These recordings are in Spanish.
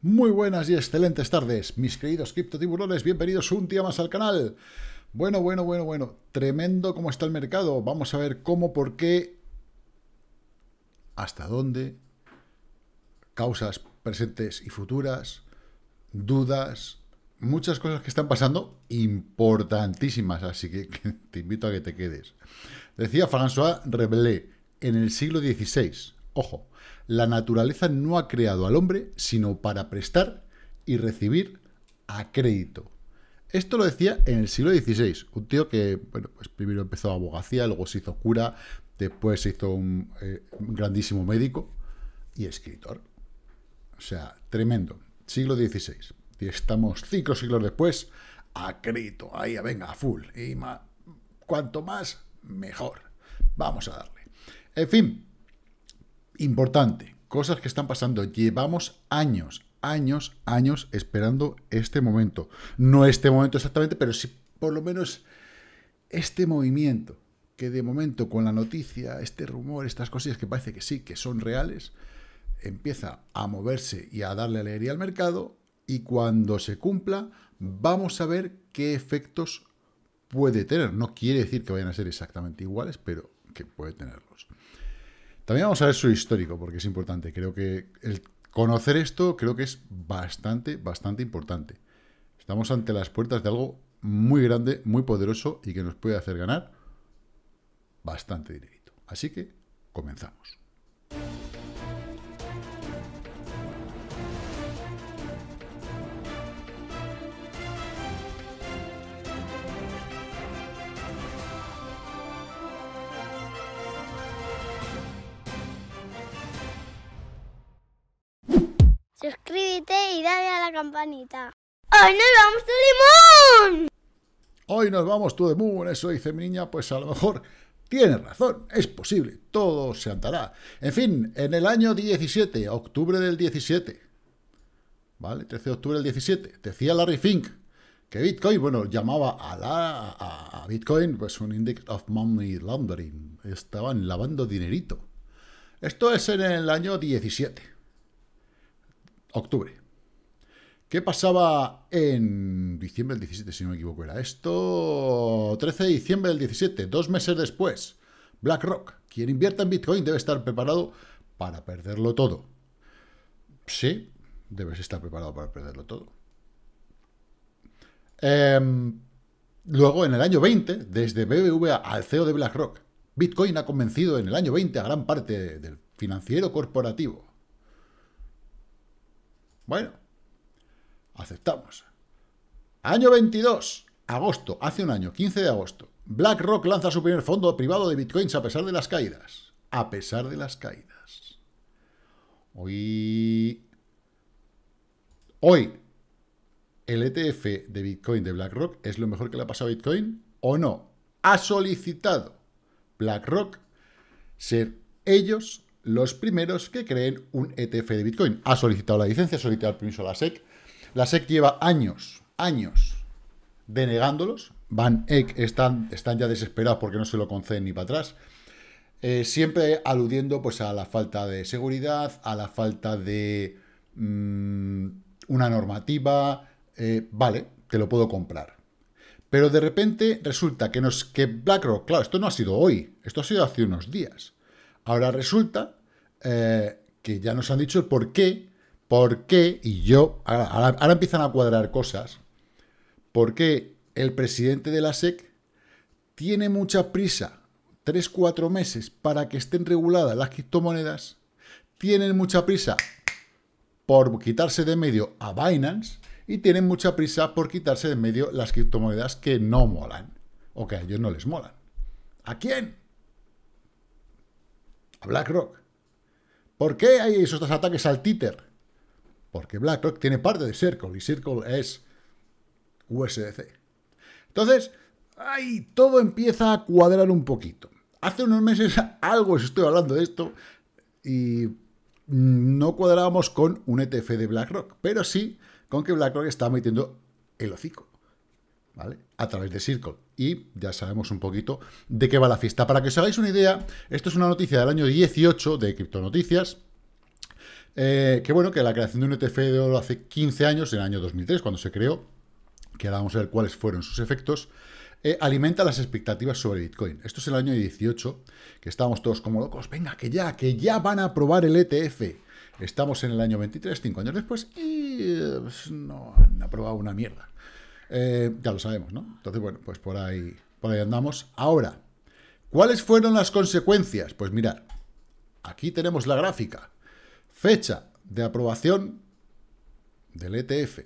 Muy buenas y excelentes tardes, mis queridos criptotiburones, bienvenidos un día más al canal. Bueno, bueno, bueno, bueno, tremendo cómo está el mercado. Vamos a ver cómo, por qué, hasta dónde, causas presentes y futuras, dudas, muchas cosas que están pasando importantísimas, así que te invito a que te quedes. Decía François Rabelais, en el siglo XVI, Ojo, la naturaleza no ha creado al hombre sino para prestar y recibir a crédito. Esto lo decía en el siglo XVI, un tío que, bueno, pues primero empezó abogacía, luego se hizo cura, después se hizo un, eh, grandísimo médico y escritor. O sea, tremendo. Siglo XVI. Y estamos cinco siglos después, a crédito, ahí, venga, a full. Y cuanto más, mejor. Vamos a darle. En fin, importante, cosas que están pasando. Llevamos años, años, años esperando este momento. No este momento exactamente, pero sí por lo menos este movimiento, que de momento con la noticia, este rumor, estas cosillas que parece que sí, que son reales, empieza a moverse y a darle alegría al mercado y cuando se cumpla vamos a ver qué efectos puede tener. No quiere decir que vayan a ser exactamente iguales, pero que puede tenerlos. También vamos a ver su histórico, porque es importante. Creo que el conocer esto creo que es bastante, bastante importante. Estamos ante las puertas de algo muy grande, muy poderoso y que nos puede hacer ganar bastante dinerito. Así que comenzamos. campanita. ¡Hoy nos vamos to the moon! Hoy nos vamos to the moon, eso dice mi niña, pues a lo mejor tiene razón, es posible, todo se andará. En fin, en el año 17, octubre del 17, ¿vale? 13 de octubre del 17, decía Larry Fink que Bitcoin, bueno, llamaba a, la, a Bitcoin pues un index of money laundering, estaban lavando dinerito. Esto es en el año 17, octubre. ¿Qué pasaba en diciembre del 17, si no me equivoco? Era esto... 13 de diciembre del 17, dos meses después. BlackRock, quien invierta en Bitcoin debe estar preparado para perderlo todo. Sí, debes estar preparado para perderlo todo. Em, luego, en el año 20, desde BBVA al CEO de BlackRock, Bitcoin ha convencido en el año 20 a gran parte del financiero corporativo. Bueno, aceptamos. Año 22, agosto, hace un año, 15 de agosto, BlackRock lanza su primer fondo privado de bitcoins a pesar de las caídas. A pesar de las caídas. Hoy... Hoy, el ETF de Bitcoin de BlackRock es lo mejor que le ha pasado a Bitcoin o no. Ha solicitado BlackRock ser ellos los primeros que creen un ETF de Bitcoin. Ha solicitado la licencia, ha solicitado el permiso a la SEC, la SEC lleva años, años denegándolos. Van Eck e están, están ya desesperados porque no se lo conceden ni para atrás. Eh, siempre aludiendo pues, a la falta de seguridad, a la falta de mm, una normativa. Eh, vale, te lo puedo comprar. Pero de repente resulta que, nos, que BlackRock, claro, esto no ha sido hoy, esto ha sido hace unos días. Ahora resulta eh, que ya nos han dicho el por qué ¿Por qué? Y yo, ahora, empiezan a cuadrar cosas. ¿Por qué el presidente de la SEC tiene mucha prisa, tres, cuatro meses, para que estén reguladas las criptomonedas? Tienen mucha prisa por quitarse de medio a Binance y tienen mucha prisa por quitarse de medio las criptomonedas que no molan o que a ellos no les molan. ¿A quién? A BlackRock. ¿Por qué hay esos ataques al títer? porque BlackRock tiene parte de Circle y Circle es USDC. Entonces, ahí todo empieza a cuadrar un poquito. Hace unos meses algo estoy hablando de esto y no cuadrábamos con un ETF de BlackRock, pero sí con que BlackRock está metiendo el hocico, ¿vale? A través de Circle. Y ya sabemos un poquito de qué va la fiesta. Para que os hagáis una idea, esto es una noticia del año 18 de Criptonoticias. Noticias eh, que bueno, que la creación de un ETF de oro hace 15 años, en el año 2003, cuando se creó, que ahora vamos a ver cuáles fueron sus efectos, eh, alimenta las expectativas sobre Bitcoin. Esto es el año 18, que estábamos todos como locos, venga, que ya, que ya van a aprobar el ETF. Estamos en el año 23, 5 años después, y eh, pues, no han aprobado una mierda. ya lo sabemos, ¿no? Entonces, bueno, pues por ahí, por ahí andamos. Ahora, ¿cuáles fueron las consecuencias? Pues mirad, aquí tenemos la gráfica. Fecha de aprobación del ETF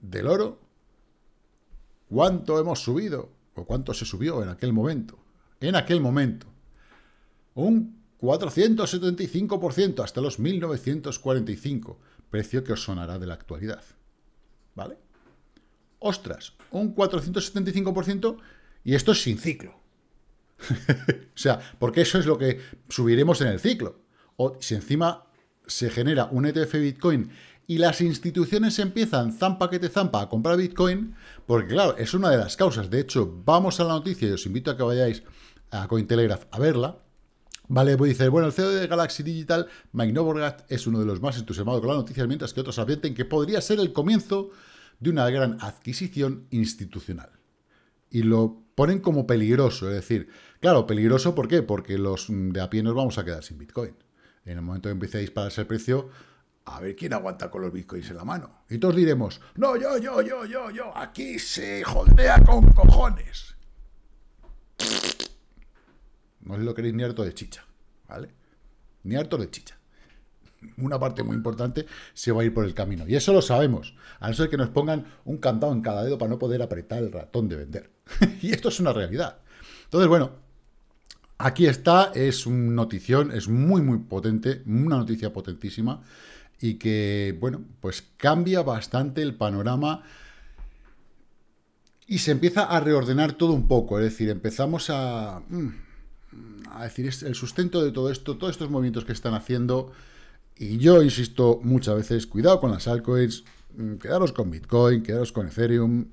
del oro. ¿Cuánto hemos subido? ¿O cuánto se subió en aquel momento? En aquel momento. Un 475% hasta los 1945. Precio que os sonará de la actualidad. ¿Vale? Ostras, un 475% y esto es sin ciclo. o sea, porque eso es lo que subiremos en el ciclo. O si encima se genera un ETF Bitcoin y las instituciones empiezan zampa que te zampa a comprar Bitcoin, porque claro, es una de las causas. De hecho, vamos a la noticia y os invito a que vayáis a Cointelegraph a verla. Vale, pues dice, bueno, el CEO de Galaxy Digital, Mike Novorgat, es uno de los más entusiasmados con la noticia, mientras que otros advierten que podría ser el comienzo de una gran adquisición institucional. Y lo ponen como peligroso, es decir, claro, peligroso, ¿por qué? Porque los de a pie nos vamos a quedar sin Bitcoin en el momento que empiece a dispararse el precio, a ver quién aguanta con los bitcoins en la mano. Y todos diremos, no, yo, yo, yo, yo, yo, aquí se holdea con cojones. No es lo queréis ni harto de chicha, ¿vale? Ni harto de chicha. Una parte muy importante se va a ir por el camino. Y eso lo sabemos. A no ser que nos pongan un candado en cada dedo para no poder apretar el ratón de vender. y esto es una realidad. Entonces, bueno, Aquí está, es una notición, es muy, muy potente, una noticia potentísima y que, bueno, pues cambia bastante el panorama y se empieza a reordenar todo un poco. Es decir, empezamos a, mm, a decir, el sustento de todo esto, todos estos movimientos que están haciendo. Y yo insisto muchas veces, cuidado con las altcoins, mm, quedaros con Bitcoin, quedaros con Ethereum.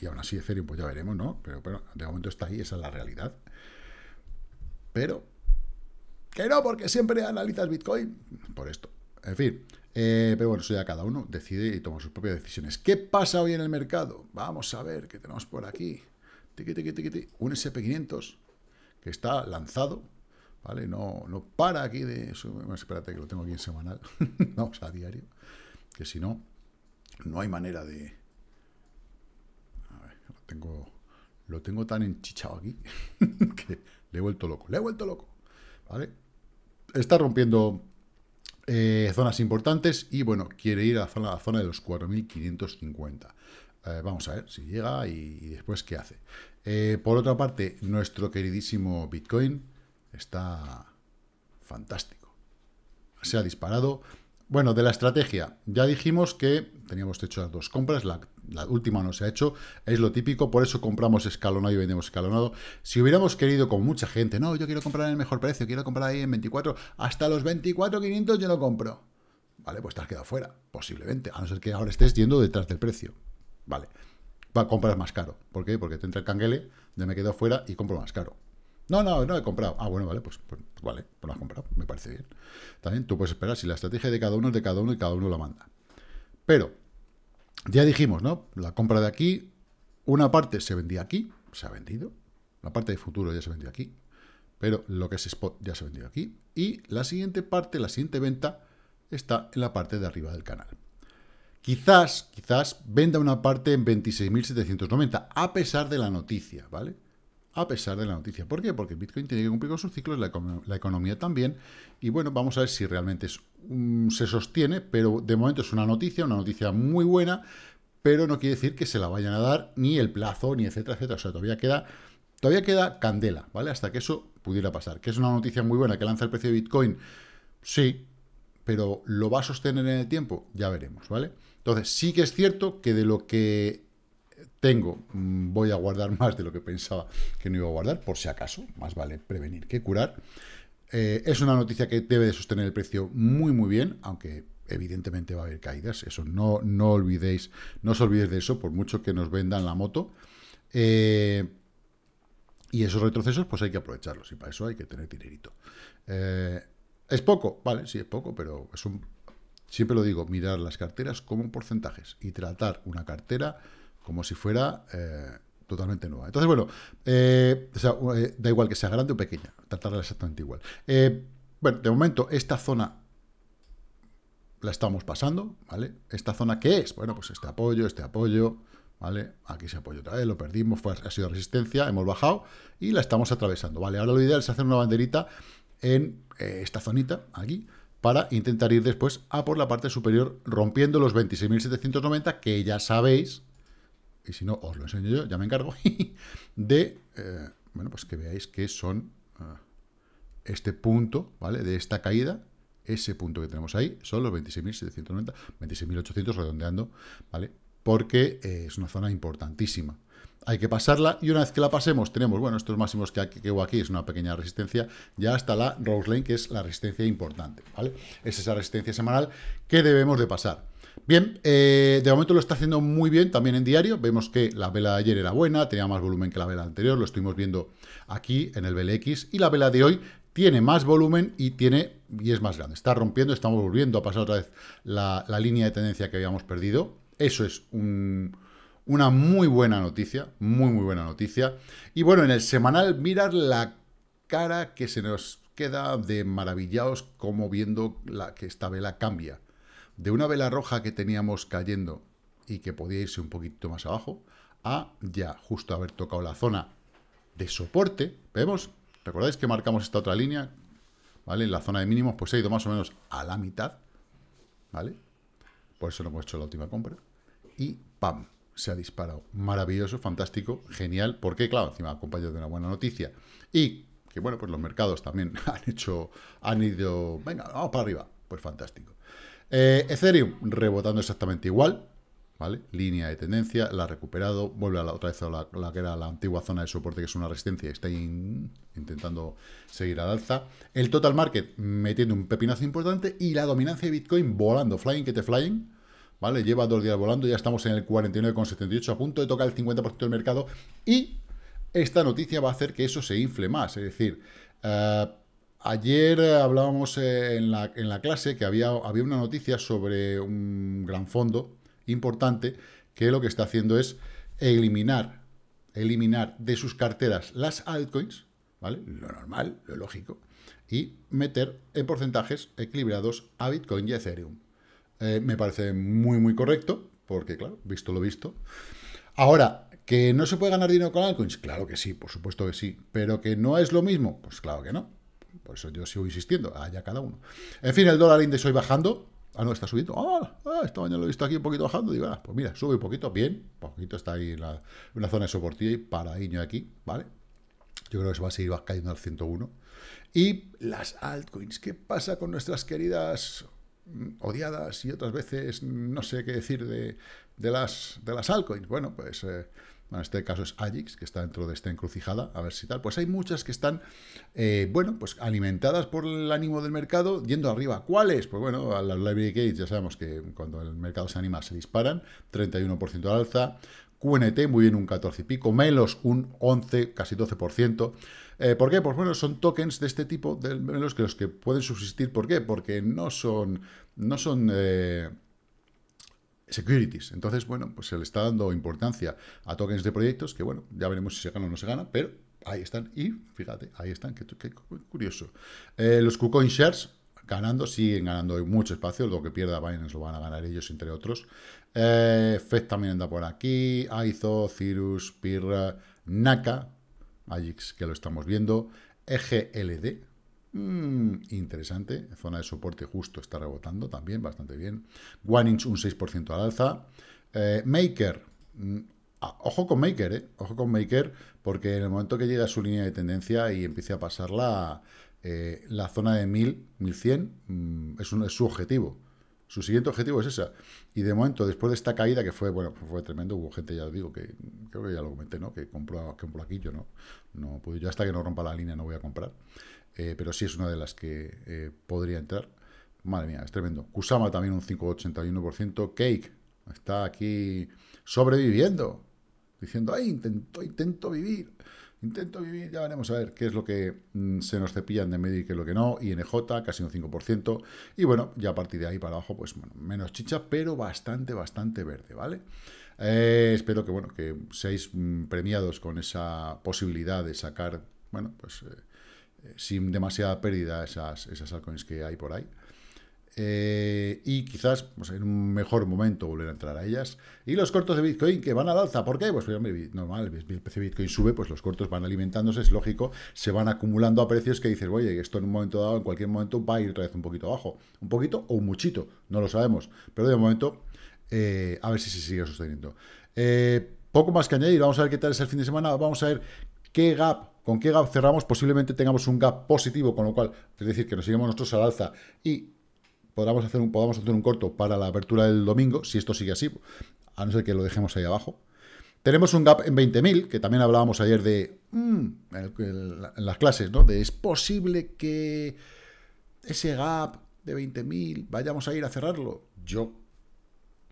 Y aún así Ethereum, pues ya veremos, ¿no? Pero, bueno, de momento está ahí, esa es la realidad. Pero, que no, porque siempre analizas Bitcoin por esto. En fin, eh, pero bueno, eso ya cada uno decide y toma sus propias decisiones. ¿Qué pasa hoy en el mercado? Vamos a ver qué tenemos por aquí. un SP500 que está lanzado, ¿vale? No, no para aquí de... Bueno, espérate que lo tengo aquí en semanal. Vamos a diario. Que si no, no hay manera de... A ver, lo tengo lo tengo tan enchichado aquí que le he vuelto loco, le he vuelto loco, ¿vale? Está rompiendo eh, zonas importantes y, bueno, quiere ir a la zona, de los 4.550. Eh, vamos a ver si llega y, después qué hace. Eh, por otra parte, nuestro queridísimo Bitcoin está fantástico. Se ha disparado. Bueno, de la estrategia, ya dijimos que teníamos hecho las dos compras, la la última no se ha hecho, es lo típico, por eso compramos escalonado y vendemos escalonado. Si hubiéramos querido con mucha gente, no, yo quiero comprar en el mejor precio, quiero comprar ahí en 24, hasta los 24.500 yo lo compro. Vale, pues te has quedado fuera, posiblemente, a no ser que ahora estés yendo detrás del precio. Vale, va a comprar más caro. ¿Por qué? Porque te entra el canguele, ya me quedo fuera y compro más caro. No, no, no he comprado. Ah, bueno, vale, pues, pues, vale, pues lo has comprado, me parece bien. También tú puedes esperar si la estrategia de cada uno es de cada uno y cada uno la manda. Pero ya dijimos, ¿no? La compra de aquí, una parte se vendía aquí, se ha vendido. La parte de futuro ya se vendió aquí. Pero lo que es spot ya se vendió aquí. Y la siguiente parte, la siguiente venta, está en la parte de arriba del canal. Quizás, quizás venda una parte en 26.790, a pesar de la noticia, ¿vale? a pesar de la noticia. ¿Por qué? Porque Bitcoin tiene que cumplir con sus ciclos, la, economía también. Y bueno, vamos a ver si realmente se sostiene, pero de momento es una noticia, una noticia muy buena, pero no quiere decir que se la vayan a dar ni el plazo, ni etcétera, etcétera. O sea, todavía queda, todavía queda candela, ¿vale? Hasta que eso pudiera pasar. Que es una noticia muy buena que lanza el precio de Bitcoin. Sí, pero ¿lo va a sostener en el tiempo? Ya veremos, ¿vale? Entonces, sí que es cierto que de lo que tengo, mm, voy a guardar más de lo que pensaba que no iba a guardar, por si acaso, más vale prevenir que curar. Eh, es una noticia que debe de sostener el precio muy muy bien, aunque evidentemente va a haber caídas, eso no, no olvidéis, no os olvidéis de eso, por mucho que nos vendan la moto. Eh, y esos retrocesos pues hay que aprovecharlos y para eso hay que tener dinerito. Eh, es poco, vale, sí es poco, pero un... Siempre lo digo, mirar las carteras como porcentajes y tratar una cartera como si fuera eh, totalmente nueva. Entonces, bueno, eh, eh, da igual que sea grande o pequeña, tratarla exactamente igual. bueno, de momento, esta zona la estamos pasando, ¿vale? ¿Esta zona qué es? Bueno, pues este apoyo, este apoyo, ¿vale? Aquí se apoyó otra vez, lo perdimos, ha sido resistencia, hemos bajado y la estamos atravesando, ¿vale? Ahora lo ideal es hacer una banderita en esta zonita, aquí, para intentar ir después a por la parte superior, rompiendo los 26.790, que ya sabéis y si no, os lo enseño yo, ya me encargo, de, eh, bueno, pues que veáis que son eh, este punto, ¿vale? De esta caída, ese punto que tenemos ahí, son los 26.790, 26.800 redondeando, ¿vale? Porque eh, es una zona importantísima. Hay que pasarla y una vez que la pasemos tenemos, bueno, estos máximos que, hubo aquí es una pequeña resistencia, ya hasta la Rose Lane, que es la resistencia importante, ¿vale? Es esa resistencia semanal que debemos de pasar. Bien, eh, de momento lo está haciendo muy bien también en diario. Vemos que la vela de ayer era buena, tenía más volumen que la vela anterior, lo estuvimos viendo aquí en el BLX. Y la vela de hoy tiene más volumen y tiene y es más grande. Está rompiendo, estamos volviendo a pasar otra vez la, línea de tendencia que habíamos perdido. Eso es una muy buena noticia, muy, muy buena noticia. Y bueno, en el semanal, mirar la cara que se nos queda de maravillados como viendo la, que esta vela cambia de una vela roja que teníamos cayendo y que podía irse un poquito más abajo, a ya justo haber tocado la zona de soporte. Vemos, ¿recordáis que marcamos esta otra línea? ¿Vale? En la zona de mínimos, pues ha ido más o menos a la mitad. ¿Vale? Por eso lo hemos hecho la última compra. Y ¡pam! Se ha disparado. Maravilloso, fantástico, genial. Porque, claro, encima acompañado de una buena noticia. Y que, bueno, pues los mercados también han hecho, han ido, venga, vamos para arriba. Pues fantástico. Eh, Ethereum rebotando exactamente igual, ¿vale? Línea de tendencia, la ha recuperado, vuelve a la, otra vez a la, que era la antigua zona de soporte, que es una resistencia, está intentando seguir al alza. El total market metiendo un pepinazo importante y la dominancia de Bitcoin volando, flying que te flying, ¿vale? Lleva dos días volando, ya estamos en el 49,78, a punto de tocar el 50% del mercado y esta noticia va a hacer que eso se infle más, es decir... Eh, Ayer eh, hablábamos eh, en la, clase que había, había una noticia sobre un gran fondo importante que lo que está haciendo es eliminar, eliminar de sus carteras las altcoins, ¿vale? Lo normal, lo lógico, y meter en porcentajes equilibrados a Bitcoin y Ethereum. Eh, me parece muy, muy correcto, porque, claro, visto lo visto. Ahora, ¿que no se puede ganar dinero con altcoins? Claro que sí, por supuesto que sí. ¿Pero que no es lo mismo? Pues claro que no. Por eso yo sigo insistiendo, allá cada uno. En fin, el dólar índice hoy bajando. Ah, no, está subiendo. Ah, ah, esta mañana lo he visto aquí un poquito bajando. Digo, ah, pues mira, sube un poquito, bien. poquito está ahí en la, una zona de soportillo y paradiño aquí, ¿vale? Yo creo que eso va a seguir cayendo al 101. Y las altcoins, ¿qué pasa con nuestras queridas mm, odiadas y otras veces no sé qué decir de, las, de las altcoins? Bueno, pues... Eh, en este caso es Ajix, que está dentro de esta encrucijada, a ver si tal, pues hay muchas que están, eh, bueno, pues alimentadas por el ánimo del mercado, yendo arriba. ¿Cuáles? Pues bueno, a las library gates ya sabemos que cuando el mercado se anima se disparan, 31% al alza, QNT muy bien un 14 y pico, Melos un 11, casi 12%. Eh, ¿Por qué? Pues bueno, son tokens de este tipo de Melos que los que pueden subsistir. ¿Por qué? Porque no son, no son... Eh, securities. Entonces, bueno, pues se le está dando importancia a tokens de proyectos que, bueno, ya veremos si se gana o no se gana, pero ahí están. Y fíjate, ahí están, que, curioso. Eh, los KuCoin Shares ganando, siguen ganando mucho espacio, lo que pierda Binance lo van a ganar ellos, entre otros. Eh, FED también anda por aquí, Aizo, Cirrus, Pirra, Naka, Ajix, que lo estamos viendo, EGLD, Mm, interesante, zona de soporte justo está rebotando también, bastante bien. One Inch un 6% al alza. Eh, Maker, mm, ah, ojo con Maker, eh, ojo con Maker, porque en el momento que llega a su línea de tendencia y empiece a pasar la, eh, la zona de 1000, 1100, mm, es, su objetivo. Su siguiente objetivo es esa. Y de momento, después de esta caída, que fue, bueno, fue tremendo, hubo gente, ya os digo, que creo que ya lo comenté, ¿no? Que compró, que aquí, yo no, no yo hasta que no rompa la línea no voy a comprar. Eh, pero sí es una de las que eh, podría entrar. Madre mía, es tremendo. Kusama también un 5,81%. Cake está aquí sobreviviendo, diciendo, ay, intento, intento vivir, intento vivir, ya veremos a ver qué es lo que mm, se nos cepillan de medio y qué es lo que no. INJ, casi un 5%. Y bueno, ya a partir de ahí para abajo, pues bueno, menos chicha, pero bastante, bastante verde, ¿vale? Eh, espero que, bueno, que seáis mm, premiados con esa posibilidad de sacar, bueno, pues sin demasiada pérdida esas, esas altcoins que hay por ahí. Eh, y quizás pues, en un mejor momento volver a entrar a ellas. Y los cortos de Bitcoin que van al alza, ¿por qué? Pues normal, el precio de Bitcoin sube, pues los cortos van alimentándose, es lógico, se van acumulando a precios que dices, oye, esto en un momento dado, en cualquier momento, va a ir otra vez un poquito abajo, un poquito o un muchito, no lo sabemos, pero de momento, eh, a ver si se sigue sosteniendo. Eh, poco más que añadir, vamos a ver qué tal es el fin de semana, vamos a ver qué gap ¿Con qué gap cerramos? Posiblemente tengamos un gap positivo, con lo cual, es decir, que nos iremos nosotros al alza y podamos hacer un, hacer un corto para la apertura del domingo, si esto sigue así, a no ser que lo dejemos ahí abajo. Tenemos un gap en 20.000, que también hablábamos ayer de... Mm, en, en las clases, ¿no? De es posible que ese gap de 20.000 vayamos a ir a cerrarlo. Yo,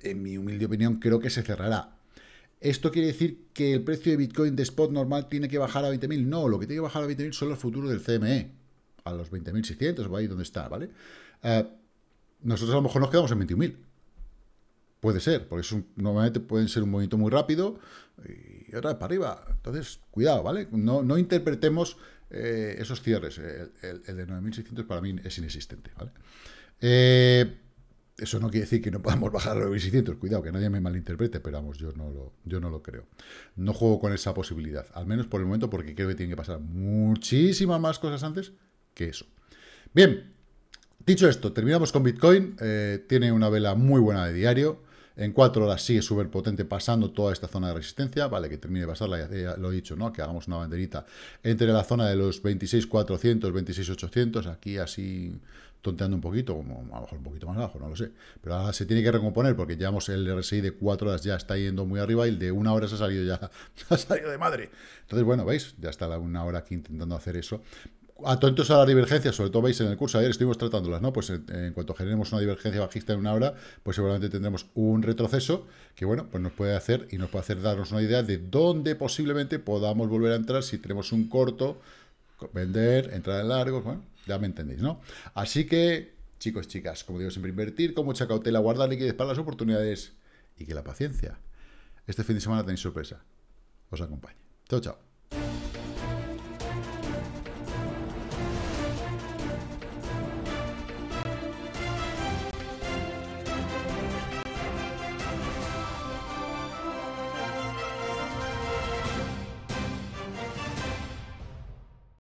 en mi humilde opinión, creo que se cerrará ¿Esto quiere decir que el precio de Bitcoin de spot normal tiene que bajar a 20.000? No, lo que tiene que bajar a 20.000 son los futuros del CME, a los 20.600 o ahí donde está, ¿vale? Eh, nosotros a lo mejor nos quedamos en 21.000. Puede ser, porque normalmente pueden ser un movimiento muy rápido y otra para arriba. Entonces, cuidado, ¿vale? No, interpretemos eh, esos cierres. El, de 9.600 para mí es inexistente, ¿vale? Eh, eso no quiere decir que no podamos bajar los 1.600. Cuidado, que nadie me malinterprete, pero vamos, yo no, lo, yo no lo creo. No juego con esa posibilidad, al menos por el momento, porque creo que tienen que pasar muchísimas más cosas antes que eso. Bien, dicho esto, terminamos con Bitcoin. Eh, tiene una vela muy buena de diario. En cuatro horas sigue súper potente pasando toda esta zona de resistencia, vale, que termine de pasarla, eh, lo he dicho, ¿no? Que hagamos una banderita entre la zona de los 26.400, 26.800, aquí así tonteando un poquito, como a lo mejor un poquito más abajo, no lo sé. Pero ahora se tiene que recomponer porque hemos el RSI de cuatro horas ya está yendo muy arriba y el de una hora se ha salido ya, se ha salido de madre. Entonces, bueno, veis, ya está la una hora aquí intentando hacer eso atentos a las divergencias, sobre todo veis en el curso ayer estuvimos tratándolas, ¿no? Pues eh, en, cuanto generemos una divergencia bajista en una hora, pues seguramente tendremos un retroceso que, bueno, pues nos puede hacer y nos puede hacer darnos una idea de dónde posiblemente podamos volver a entrar si tenemos un corto, vender, entrar en largos, bueno, ya me entendéis, ¿no? Así que, chicos, chicas, como digo, siempre invertir con mucha cautela, guardar liquidez para las oportunidades y que la paciencia. Este fin de semana tenéis sorpresa. Os acompaño, Chao, chao.